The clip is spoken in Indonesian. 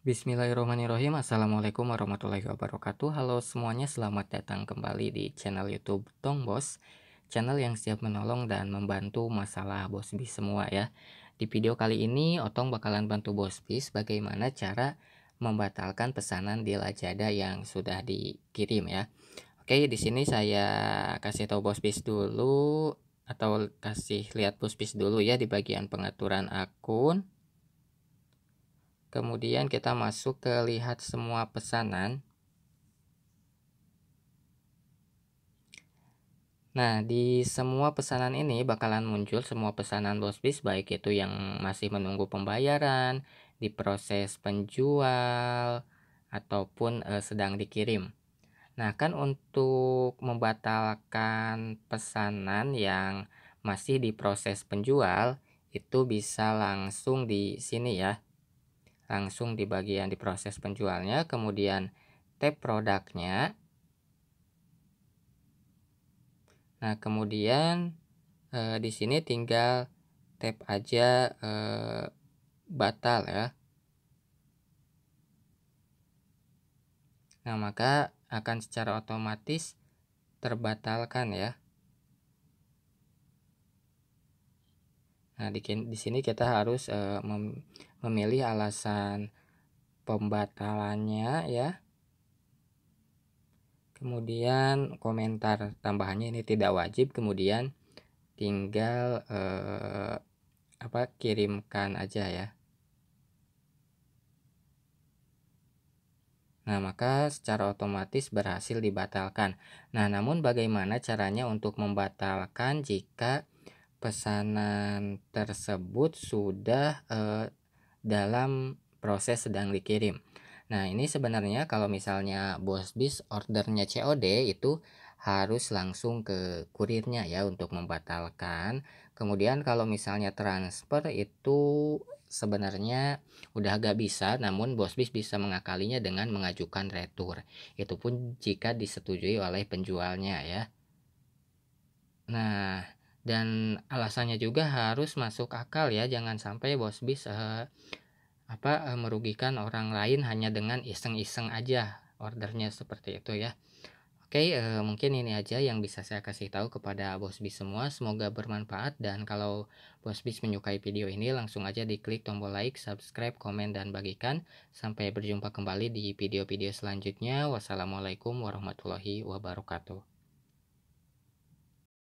Bismillahirrahmanirrahim Assalamualaikum warahmatullahi wabarakatuh Halo semuanya selamat datang kembali di channel youtube Tong Bos Channel yang siap menolong dan membantu masalah Bos Bis semua ya Di video kali ini Otong bakalan bantu Bos Bis bagaimana cara membatalkan pesanan di Lazada yang sudah dikirim ya Oke di sini saya kasih tahu Bos Bis dulu atau kasih lihat Bos Bis dulu ya di bagian pengaturan akun Kemudian kita masuk ke lihat semua pesanan. Nah, di semua pesanan ini bakalan muncul semua pesanan bos bis baik itu yang masih menunggu pembayaran, diproses penjual ataupun eh, sedang dikirim. Nah, kan untuk membatalkan pesanan yang masih diproses penjual itu bisa langsung di sini ya langsung di bagian di proses penjualnya, kemudian tab produknya. Nah, kemudian e, di sini tinggal tab aja e, batal ya. Nah, maka akan secara otomatis terbatalkan ya. Nah, di, di sini kita harus e, mem, memilih alasan pembatalannya ya. Kemudian komentar tambahannya ini tidak wajib, kemudian tinggal e, apa kirimkan aja ya. Nah, maka secara otomatis berhasil dibatalkan. Nah, namun bagaimana caranya untuk membatalkan jika pesanan tersebut sudah eh, dalam proses sedang dikirim. Nah, ini sebenarnya kalau misalnya bos bis ordernya COD itu harus langsung ke kurirnya ya untuk membatalkan. Kemudian kalau misalnya transfer itu sebenarnya udah agak bisa namun bos bis bisa mengakalinya dengan mengajukan retur. Itu pun jika disetujui oleh penjualnya ya. Nah, dan alasannya juga harus masuk akal ya jangan sampai bos bis uh, apa uh, merugikan orang lain hanya dengan iseng-iseng aja ordernya seperti itu ya oke uh, mungkin ini aja yang bisa saya kasih tahu kepada bos bis semua semoga bermanfaat dan kalau bos bis menyukai video ini langsung aja diklik tombol like subscribe komen dan bagikan sampai berjumpa kembali di video-video selanjutnya wassalamualaikum warahmatullahi wabarakatuh